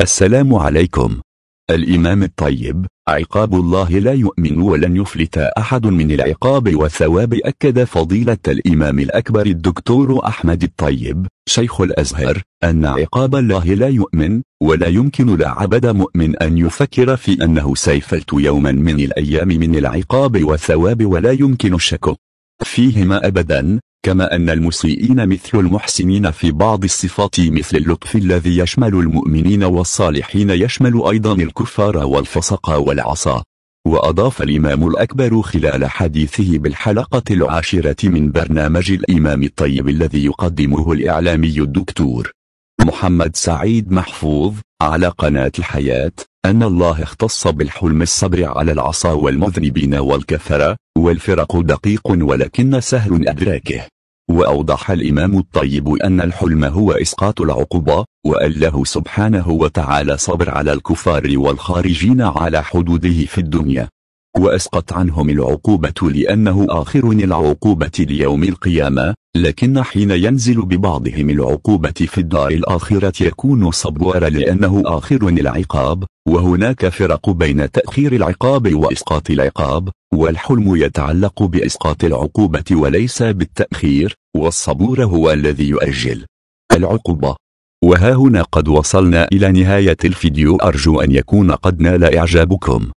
السلام عليكم الإمام الطيب عقاب الله لا يؤمن ولن يفلت أحد من العقاب والثواب أكد فضيلة الإمام الأكبر الدكتور أحمد الطيب شيخ الأزهر أن عقاب الله لا يؤمن ولا يمكن لعبد مؤمن أن يفكر في أنه سيفلت يوما من الأيام من العقاب والثواب ولا يمكن الشك فيهما أبدا كما أن المسيئين مثل المحسنين في بعض الصفات مثل اللطف الذي يشمل المؤمنين والصالحين يشمل أيضا الكفار والفسق والعصا وأضاف الإمام الأكبر خلال حديثه بالحلقة العاشرة من برنامج الإمام الطيب الذي يقدمه الإعلامي الدكتور محمد سعيد محفوظ على قناة الحياة أن الله اختص بالحلم الصبر على العصا والمذنبين والكفرة والفرق دقيق ولكن سهل أدراكه وأوضح الإمام الطيب أن الحلم هو إسقاط العقوبة وأله سبحانه وتعالى صبر على الكفار والخارجين على حدوده في الدنيا وأسقط عنهم العقوبة لأنه آخر العقوبة ليوم القيامة لكن حين ينزل ببعضهم العقوبة في الدار الآخرة يكون صبورا لأنه آخر العقاب وهناك فرق بين تأخير العقاب وإسقاط العقاب والحلم يتعلق بإسقاط العقوبة وليس بالتأخير والصبور هو الذي يؤجل العقوبة وها هنا قد وصلنا إلى نهاية الفيديو أرجو أن يكون قد نال إعجابكم